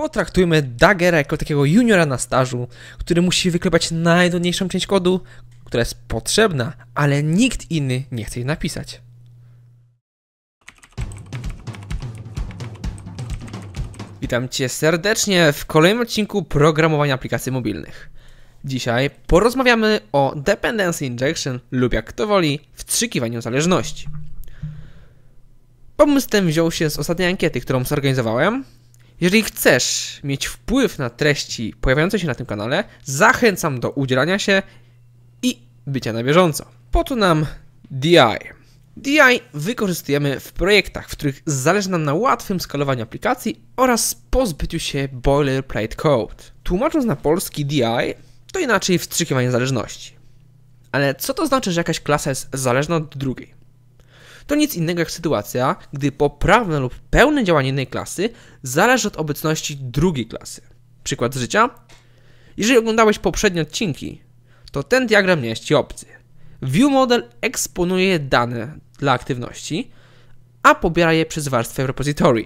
Potraktujmy Daggera jako takiego juniora na stażu, który musi wyklepać najdodniejszą część kodu, która jest potrzebna, ale nikt inny nie chce jej napisać. Witam Cię serdecznie w kolejnym odcinku programowania aplikacji mobilnych. Dzisiaj porozmawiamy o dependency injection lub jak kto woli, wstrzykiwaniu zależności. Pomysł ten wziął się z ostatniej ankiety, którą zorganizowałem jeżeli chcesz mieć wpływ na treści pojawiające się na tym kanale, zachęcam do udzielania się i bycia na bieżąco. Po to nam DI. DI wykorzystujemy w projektach, w których zależy nam na łatwym skalowaniu aplikacji oraz pozbyciu się boilerplate code. Tłumacząc na polski DI, to inaczej wstrzykiwanie zależności. Ale co to znaczy, że jakaś klasa jest zależna od drugiej? to nic innego jak sytuacja, gdy poprawne lub pełne działanie jednej klasy zależy od obecności drugiej klasy. Przykład z życia? Jeżeli oglądałeś poprzednie odcinki, to ten diagram nie jest Ci obcy. ViewModel eksponuje dane dla aktywności, a pobiera je przez warstwę repository.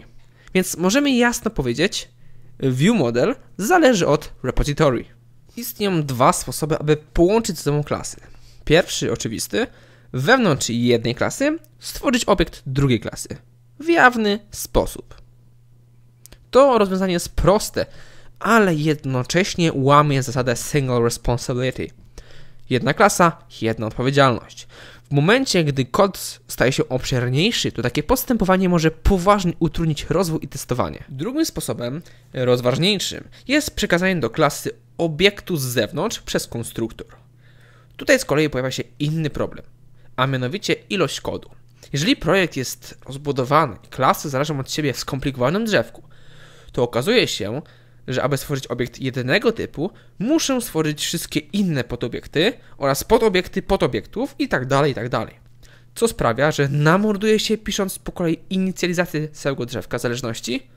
Więc możemy jasno powiedzieć, ViewModel zależy od repository. Istnieją dwa sposoby, aby połączyć ze sobą klasy. Pierwszy, oczywisty, wewnątrz jednej klasy stworzyć obiekt drugiej klasy w jawny sposób. To rozwiązanie jest proste, ale jednocześnie łamie zasadę single responsibility. Jedna klasa, jedna odpowiedzialność. W momencie, gdy kod staje się obszerniejszy, to takie postępowanie może poważnie utrudnić rozwój i testowanie. Drugim sposobem, rozważniejszym, jest przekazanie do klasy obiektu z zewnątrz przez konstruktor. Tutaj z kolei pojawia się inny problem a mianowicie ilość kodu. Jeżeli projekt jest rozbudowany i klasy zależą od siebie w skomplikowanym drzewku, to okazuje się, że aby stworzyć obiekt jednego typu, muszę stworzyć wszystkie inne podobiekty oraz podobiekty podobiektów itd., tak itd. Tak Co sprawia, że namorduje się pisząc po kolei inicjalizację całego drzewka zależności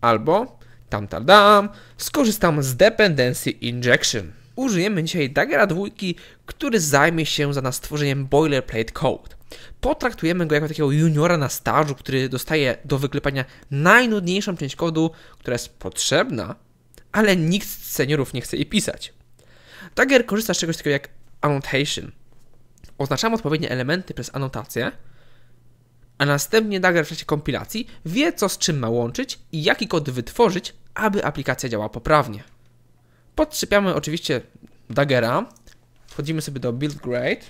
albo tam tam skorzystam z dependency injection. Użyjemy dzisiaj Daggera dwójki, który zajmie się za nas tworzeniem boilerplate code. Potraktujemy go jako takiego juniora na stażu, który dostaje do wyklepania najnudniejszą część kodu, która jest potrzebna, ale nikt z seniorów nie chce jej pisać. Dagger korzysta z czegoś takiego jak annotation. Oznaczamy odpowiednie elementy przez anotację, a następnie Dagger w czasie kompilacji wie, co z czym ma łączyć i jaki kod wytworzyć, aby aplikacja działała poprawnie. Podsypiamy oczywiście daggera. Wchodzimy sobie do build grade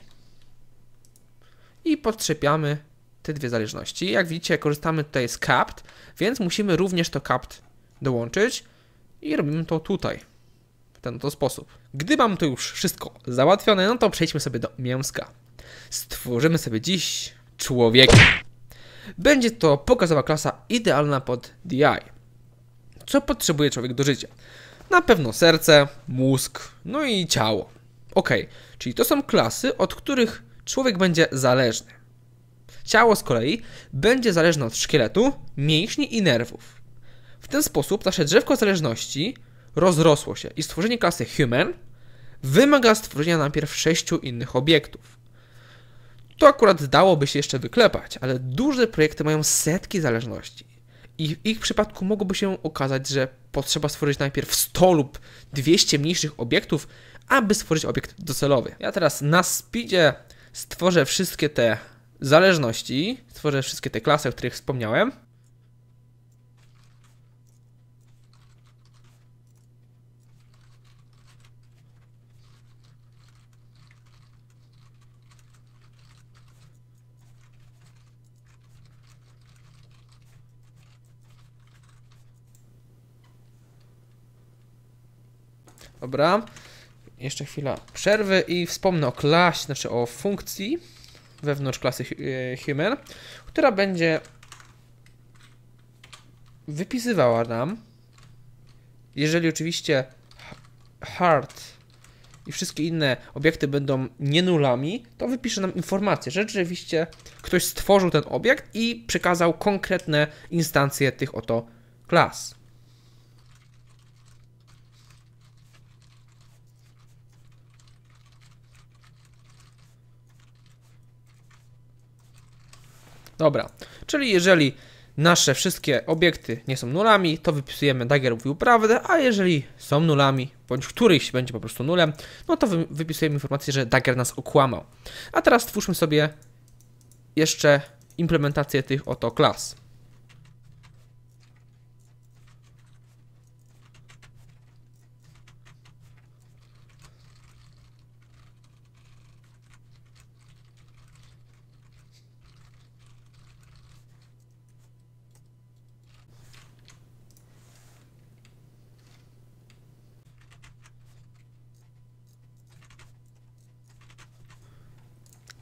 i podtrzepiamy te dwie zależności. Jak widzicie, korzystamy tutaj z capped, więc musimy również to capped dołączyć i robimy to tutaj, w ten to sposób. Gdy mam to już wszystko załatwione, no to przejdźmy sobie do mięska. Stworzymy sobie dziś człowieka. Będzie to pokazowa klasa idealna pod DI. Co potrzebuje człowiek do życia? Na pewno serce, mózg, no i ciało. Ok, czyli to są klasy, od których człowiek będzie zależny. Ciało z kolei będzie zależne od szkieletu, mięśni i nerwów. W ten sposób nasze drzewko zależności rozrosło się i stworzenie klasy human wymaga stworzenia najpierw sześciu innych obiektów. To akurat dałoby się jeszcze wyklepać, ale duże projekty mają setki zależności. I w ich przypadku mogłoby się okazać, że potrzeba stworzyć najpierw 100 lub 200 mniejszych obiektów, aby stworzyć obiekt docelowy. Ja teraz na speedzie stworzę wszystkie te zależności, stworzę wszystkie te klasy, o których wspomniałem Dobra. Jeszcze chwila przerwy i wspomnę o klasie, znaczy o funkcji wewnątrz klasy e, Human, która będzie wypisywała nam, jeżeli oczywiście hard i wszystkie inne obiekty będą nie nulami, to wypisze nam informację, że rzeczywiście ktoś stworzył ten obiekt i przekazał konkretne instancje tych oto klas. Dobra, czyli jeżeli nasze wszystkie obiekty nie są nulami, to wypisujemy dagger mówił prawdę, a jeżeli są nulami, bądź któryś będzie po prostu nulem, no to wypisujemy informację, że dagger nas okłamał. A teraz twórzmy sobie jeszcze implementację tych oto klas.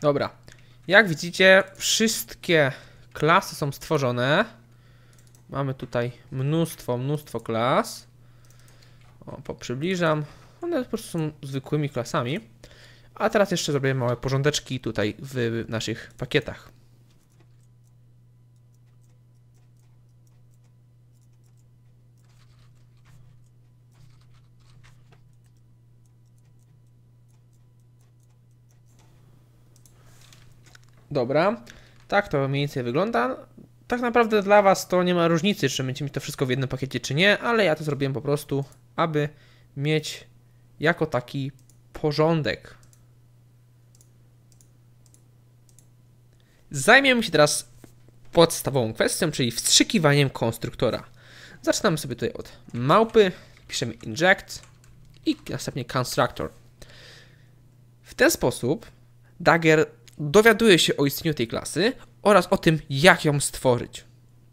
Dobra. Jak widzicie, wszystkie klasy są stworzone. Mamy tutaj mnóstwo, mnóstwo klas. O, poprzybliżam. One po prostu są zwykłymi klasami. A teraz jeszcze zrobię małe porządeczki tutaj w naszych pakietach. Dobra, tak to mniej więcej wygląda. Tak naprawdę dla Was to nie ma różnicy, czy będziecie mieć to wszystko w jednym pakiecie, czy nie, ale ja to zrobiłem po prostu, aby mieć jako taki porządek. Zajmiemy się teraz podstawową kwestią, czyli wstrzykiwaniem konstruktora. Zaczynamy sobie tutaj od małpy, piszemy inject i następnie constructor. W ten sposób Dagger dowiaduje się o istnieniu tej klasy oraz o tym, jak ją stworzyć,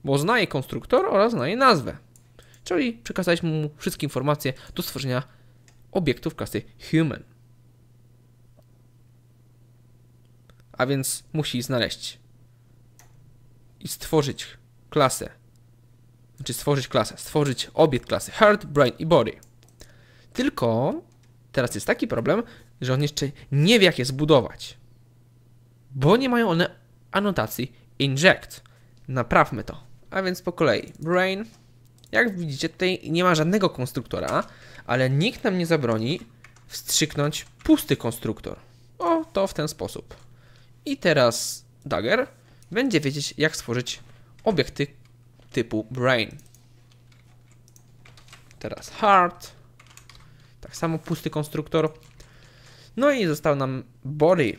bo zna jej konstruktor oraz zna jej nazwę. Czyli przekazaliśmy mu wszystkie informacje do stworzenia obiektów klasy human. A więc musi znaleźć i stworzyć klasę. Znaczy stworzyć klasę, stworzyć obiekt klasy heart, brain i body. Tylko teraz jest taki problem, że on jeszcze nie wie jak je zbudować bo nie mają one anotacji inject. Naprawmy to. A więc po kolei. Brain. Jak widzicie, tutaj nie ma żadnego konstruktora, ale nikt nam nie zabroni wstrzyknąć pusty konstruktor. O, to w ten sposób. I teraz Dagger będzie wiedzieć, jak stworzyć obiekty typu brain. Teraz heart. Tak samo pusty konstruktor. No i został nam body.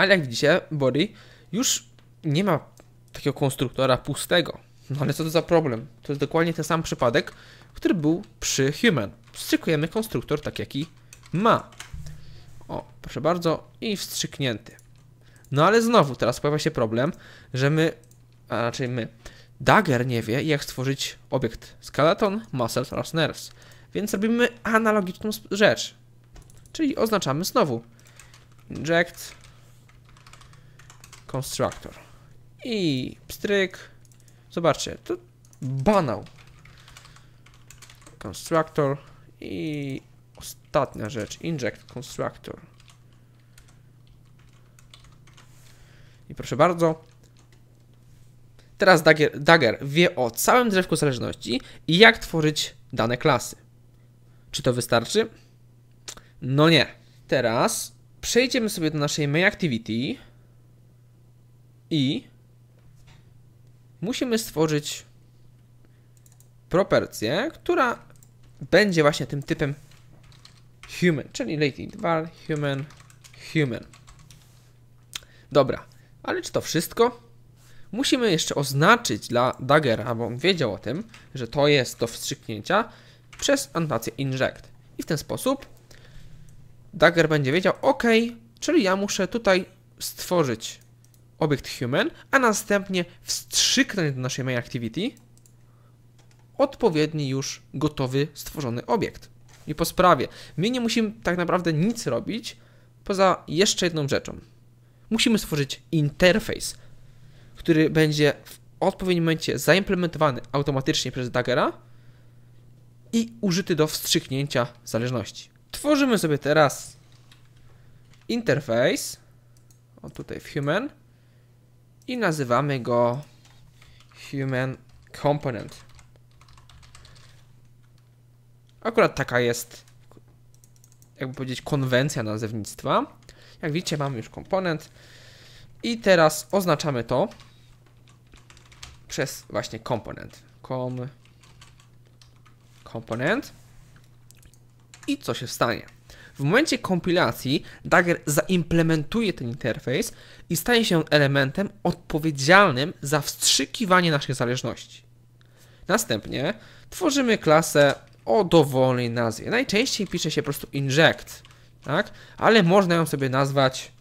Ale jak widzicie, Body już nie ma takiego konstruktora pustego. No ale co to za problem? To jest dokładnie ten sam przypadek, który był przy Human. Wstrzykujemy konstruktor tak jaki ma. O, proszę bardzo. I wstrzyknięty. No ale znowu, teraz pojawia się problem, że my, a raczej my, Dagger nie wie jak stworzyć obiekt skeleton, muscles oraz nerves. Więc robimy analogiczną rzecz. Czyli oznaczamy znowu inject Constructor. I pstryk. Zobaczcie, to banał. Constructor. I ostatnia rzecz. Inject Constructor. I proszę bardzo, Teraz Dagger, Dagger, wie o całym drzewku zależności i jak tworzyć dane klasy. Czy to wystarczy? No nie. Teraz przejdziemy sobie do naszej main activity i musimy stworzyć propercję, która będzie właśnie tym typem human, czyli latent interval human human. Dobra, ale czy to wszystko? Musimy jeszcze oznaczyć dla Dagger, aby on wiedział o tym, że to jest do wstrzyknięcia przez anotację inject. I w ten sposób Dagger będzie wiedział, ok, czyli ja muszę tutaj stworzyć obiekt human, a następnie wstrzyknąć do naszej main activity odpowiedni już gotowy, stworzony obiekt. I po sprawie. My nie musimy tak naprawdę nic robić, poza jeszcze jedną rzeczą. Musimy stworzyć interfejs, który będzie w odpowiednim momencie zaimplementowany automatycznie przez Daggera i użyty do wstrzyknięcia zależności. Tworzymy sobie teraz interfejs, o tutaj w human, i nazywamy go human component. Akurat taka jest, jakby powiedzieć, konwencja nazewnictwa. Jak widzicie, mamy już komponent i teraz oznaczamy to przez właśnie komponent. Com komponent i co się stanie. W momencie kompilacji Dagger zaimplementuje ten interfejs i stanie się elementem odpowiedzialnym za wstrzykiwanie naszych zależności. Następnie tworzymy klasę o dowolnej nazwie. Najczęściej pisze się po prostu inject, tak? Ale można ją sobie nazwać,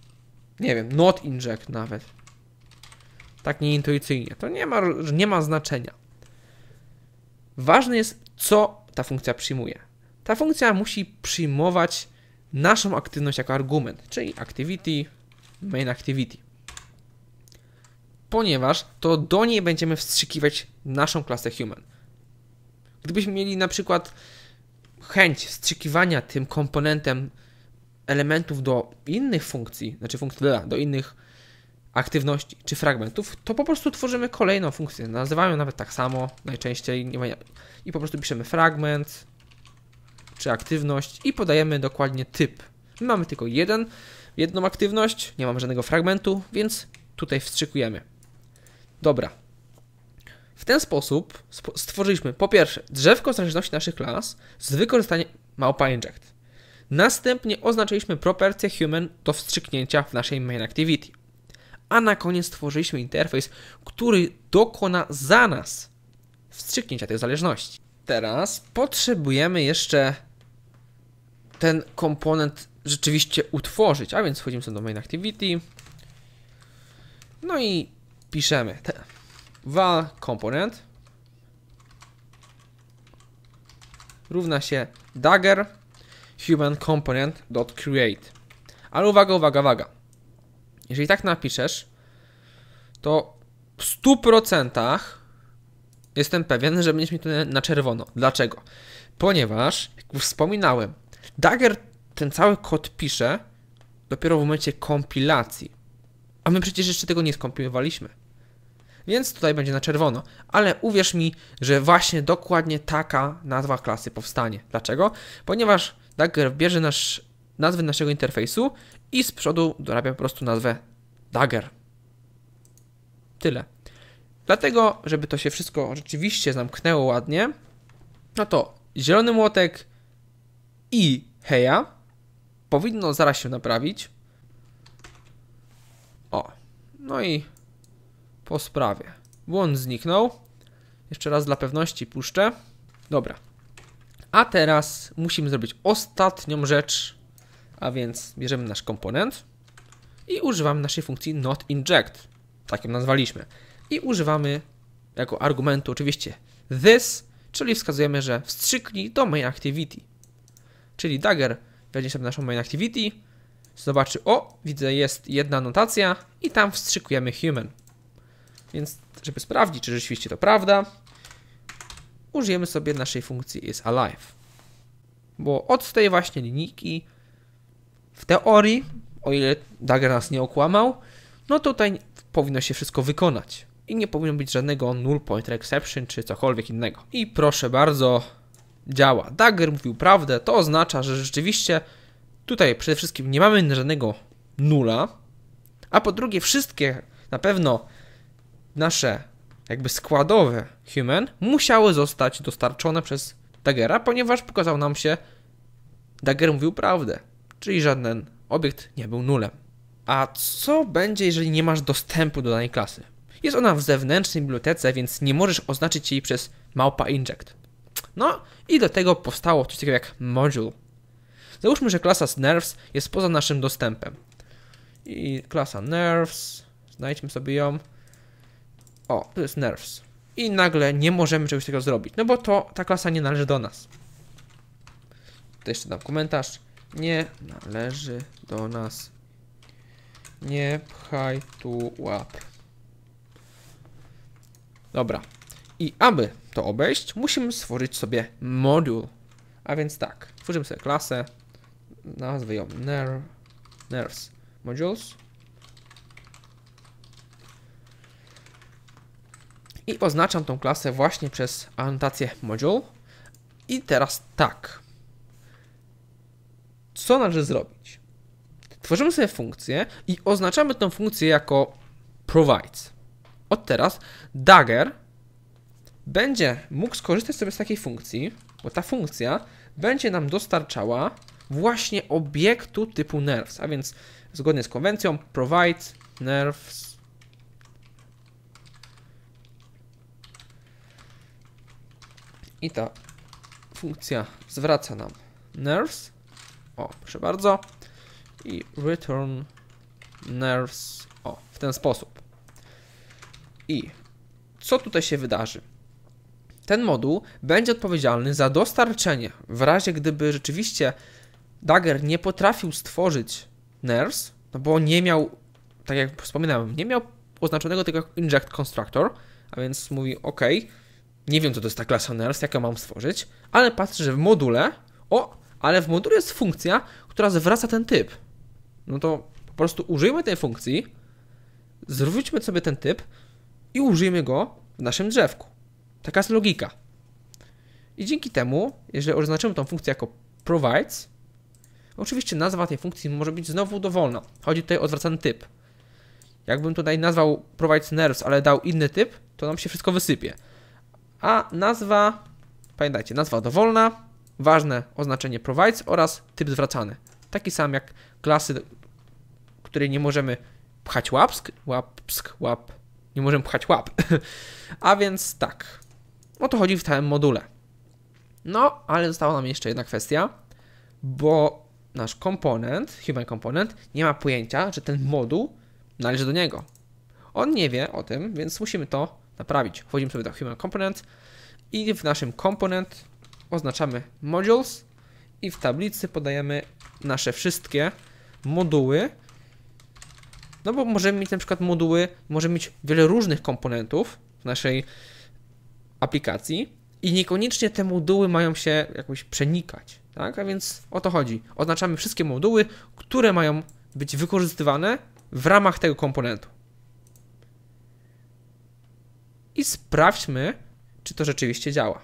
nie wiem, not inject nawet. Tak nieintuicyjnie. To nie ma, nie ma znaczenia. Ważne jest, co ta funkcja przyjmuje. Ta funkcja musi przyjmować naszą aktywność jako argument, czyli activity, main activity. Ponieważ to do niej będziemy wstrzykiwać naszą klasę human. Gdybyśmy mieli na przykład chęć wstrzykiwania tym komponentem elementów do innych funkcji, znaczy funkcji do innych aktywności czy fragmentów, to po prostu tworzymy kolejną funkcję. Nazywamy ją nawet tak samo najczęściej i po prostu piszemy fragment, czy aktywność i podajemy dokładnie typ. My mamy tylko jeden, jedną aktywność, nie mamy żadnego fragmentu, więc tutaj wstrzykujemy. Dobra. W ten sposób stworzyliśmy po pierwsze drzewko zależności naszych klas z wykorzystaniem małpa inject. Następnie oznaczyliśmy propercję human do wstrzyknięcia w naszej main activity. A na koniec stworzyliśmy interfejs, który dokona za nas wstrzyknięcia tej zależności. Teraz potrzebujemy jeszcze ten komponent rzeczywiście utworzyć. A więc wchodzimy sobie do main activity. No i piszemy val component równa się dagger human component dot create. Ale uwaga, uwaga, uwaga. Jeżeli tak napiszesz, to w 100% jestem pewien, że będziesz mi to na czerwono. Dlaczego? Ponieważ, jak już wspominałem, Dagger ten cały kod pisze dopiero w momencie kompilacji. A my przecież jeszcze tego nie skompilowaliśmy. Więc tutaj będzie na czerwono. Ale uwierz mi, że właśnie dokładnie taka nazwa klasy powstanie. Dlaczego? Ponieważ Dagger bierze nasz, nazwę naszego interfejsu i z przodu dorabia po prostu nazwę Dagger. Tyle. Dlatego, żeby to się wszystko rzeczywiście zamknęło ładnie, no to zielony młotek, i Heja. Powinno zaraz się naprawić. O, no i po sprawie. Błąd zniknął. Jeszcze raz dla pewności puszczę. Dobra. A teraz musimy zrobić ostatnią rzecz, a więc bierzemy nasz komponent i używamy naszej funkcji not inject, tak ją nazwaliśmy. I używamy jako argumentu oczywiście this, czyli wskazujemy, że wstrzyknij do main activity czyli dagger, wejdzie sobie naszą main activity, zobaczy, o, widzę, jest jedna notacja i tam wstrzykujemy human. Więc, żeby sprawdzić, czy rzeczywiście to prawda, użyjemy sobie naszej funkcji is alive. Bo od tej właśnie linijki, w teorii, o ile dagger nas nie okłamał, no tutaj powinno się wszystko wykonać. I nie powinno być żadnego null pointer exception czy cokolwiek innego. I proszę bardzo, działa. Dagger mówił prawdę, to oznacza, że rzeczywiście tutaj przede wszystkim nie mamy żadnego nula, a po drugie wszystkie na pewno nasze jakby składowe human musiały zostać dostarczone przez Daggera, ponieważ pokazał nam się Dagger mówił prawdę, czyli żaden obiekt nie był nulem. A co będzie, jeżeli nie masz dostępu do danej klasy? Jest ona w zewnętrznej bibliotece, więc nie możesz oznaczyć jej przez małpa inject. No i do tego powstało coś takiego jak module. Załóżmy, że klasa nerves jest poza naszym dostępem. I klasa nerves, znajdźmy sobie ją. O, to jest nerves. I nagle nie możemy czegoś takiego zrobić, no bo to ta klasa nie należy do nas. Tutaj jeszcze dam komentarz. Nie należy do nas. Nie pchaj tu łap. Dobra, i aby to obejść, musimy stworzyć sobie moduł. A więc tak, tworzymy sobie klasę, nazwę ją ner nerves modules. I oznaczam tą klasę właśnie przez anotację module. I teraz tak. Co należy zrobić? Tworzymy sobie funkcję i oznaczamy tą funkcję jako provides. Od teraz dagger będzie mógł skorzystać sobie z takiej funkcji, bo ta funkcja będzie nam dostarczała właśnie obiektu typu nerves, a więc zgodnie z konwencją provide nerves i ta funkcja zwraca nam nerves, o proszę bardzo, i return nerves, o w ten sposób. I co tutaj się wydarzy? Ten moduł będzie odpowiedzialny za dostarczenie, w razie gdyby rzeczywiście Dagger nie potrafił stworzyć NERS, no bo nie miał, tak jak wspominałem, nie miał oznaczonego tego Inject Constructor, a więc mówi, ok, nie wiem co to jest ta klasa NERS, jak ja mam stworzyć, ale patrzę, że w module, o, ale w module jest funkcja, która zwraca ten typ. No to po prostu użyjmy tej funkcji, zwróćmy sobie ten typ i użyjmy go w naszym drzewku. Taka jest logika. I dzięki temu, jeżeli oznaczymy tą funkcję jako provides, oczywiście nazwa tej funkcji może być znowu dowolna. Chodzi tutaj o odwracany typ. Jakbym tutaj nazwał provides nerves, ale dał inny typ, to nam się wszystko wysypie. A nazwa, pamiętajcie, nazwa dowolna, ważne oznaczenie provides oraz typ zwracany. Taki sam jak klasy, której nie możemy pchać łapsk, łapsk, łap, nie możemy pchać łap. A więc tak, o to chodzi w całym module. No, ale została nam jeszcze jedna kwestia, bo nasz komponent, human component, nie ma pojęcia, że ten moduł należy do niego. On nie wie o tym, więc musimy to naprawić. Wchodzimy sobie do human component i w naszym component oznaczamy modules i w tablicy podajemy nasze wszystkie moduły. No bo możemy mieć na przykład moduły, możemy mieć wiele różnych komponentów w naszej aplikacji i niekoniecznie te moduły mają się jakoś przenikać, tak? A więc o to chodzi. Oznaczamy wszystkie moduły, które mają być wykorzystywane w ramach tego komponentu. I sprawdźmy, czy to rzeczywiście działa.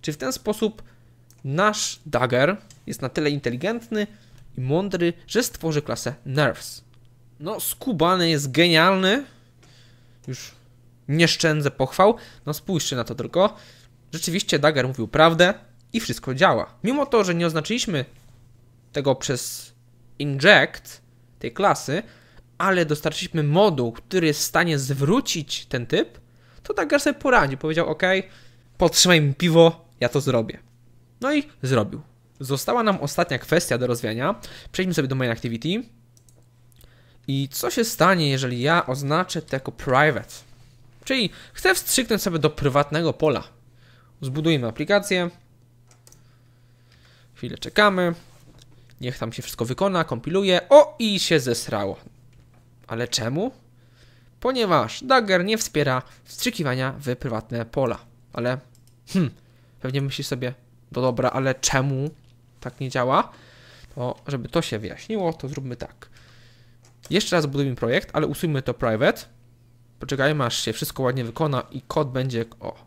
Czy w ten sposób nasz Dagger jest na tyle inteligentny i mądry, że stworzy klasę Nerves. No, skubany jest genialny. Już nie szczędzę pochwał. No spójrzcie na to tylko. Rzeczywiście Dagger mówił prawdę i wszystko działa. Mimo to, że nie oznaczyliśmy tego przez inject tej klasy, ale dostarczyliśmy moduł, który jest w stanie zwrócić ten typ, to Dagger sobie poradzi. Powiedział, ok, podtrzymaj mi piwo, ja to zrobię. No i zrobił. Została nam ostatnia kwestia do rozwiania. Przejdźmy sobie do main activity. I co się stanie, jeżeli ja oznaczę to jako private? Czyli chcę wstrzyknąć sobie do prywatnego pola. Zbudujmy aplikację. Chwilę czekamy. Niech tam się wszystko wykona, kompiluje. O i się zesrało. Ale czemu? Ponieważ Dagger nie wspiera wstrzykiwania w prywatne pola. Ale hmm, pewnie myśli sobie, do no dobra, ale czemu tak nie działa? To żeby to się wyjaśniło, to zróbmy tak. Jeszcze raz budujmy projekt, ale usuńmy to private. Poczekajmy aż się wszystko ładnie wykona i kod będzie o,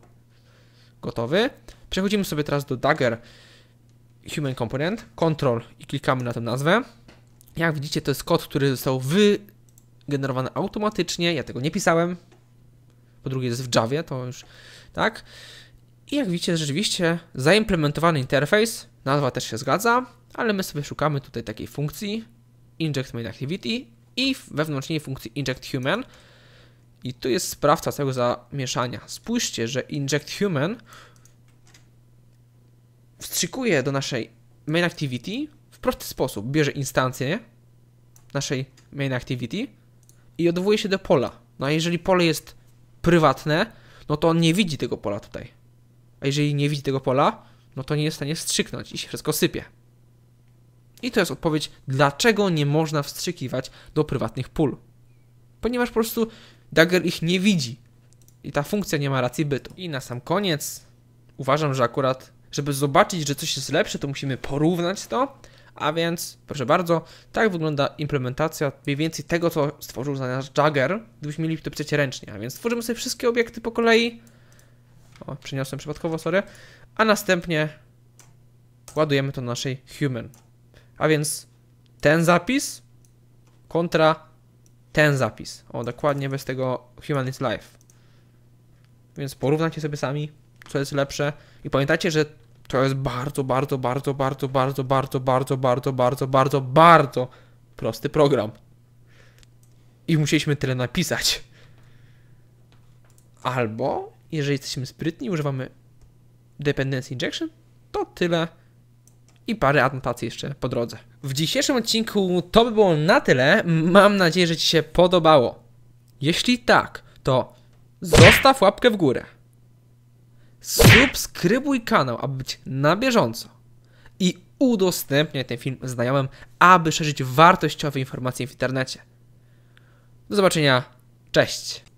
gotowy. Przechodzimy sobie teraz do Dagger Human Component, Control i klikamy na tę nazwę. Jak widzicie to jest kod, który został wygenerowany automatycznie, ja tego nie pisałem. Po drugie jest w Javie, to już tak. I jak widzicie rzeczywiście zaimplementowany interfejs, nazwa też się zgadza, ale my sobie szukamy tutaj takiej funkcji inject main activity i wewnątrz niej funkcji inject human. I tu jest sprawca tego zamieszania. Spójrzcie, że inject human wstrzykuje do naszej main activity w prosty sposób. Bierze instancję naszej main activity i odwołuje się do pola. No a jeżeli pole jest prywatne, no to on nie widzi tego pola tutaj. A jeżeli nie widzi tego pola, no to nie jest w stanie wstrzyknąć i się wszystko sypie. I to jest odpowiedź, dlaczego nie można wstrzykiwać do prywatnych pól. Ponieważ po prostu Dagger ich nie widzi. I ta funkcja nie ma racji bytu. I na sam koniec uważam, że akurat, żeby zobaczyć, że coś jest lepsze, to musimy porównać to. A więc, proszę bardzo, tak wygląda implementacja mniej więcej tego, co stworzył za nas Jagger, gdybyśmy mieli to ręcznie. A więc stworzymy sobie wszystkie obiekty po kolei. O, przeniosłem przypadkowo, sorry. A następnie ładujemy to naszej human. A więc ten zapis kontra ten zapis. O, dokładnie bez tego Human is Life. Więc porównajcie sobie sami, co jest lepsze. I pamiętajcie, że to jest bardzo, bardzo, bardzo, bardzo, bardzo, bardzo, bardzo, bardzo, bardzo, bardzo, bardzo prosty program. I musieliśmy tyle napisać. Albo, jeżeli jesteśmy sprytni, używamy dependency injection, to tyle i parę adnotacji jeszcze po drodze. W dzisiejszym odcinku to by było na tyle. Mam nadzieję, że Ci się podobało. Jeśli tak, to zostaw łapkę w górę. Subskrybuj kanał, aby być na bieżąco. I udostępniaj ten film znajomym, aby szerzyć wartościowe informacje w internecie. Do zobaczenia. Cześć.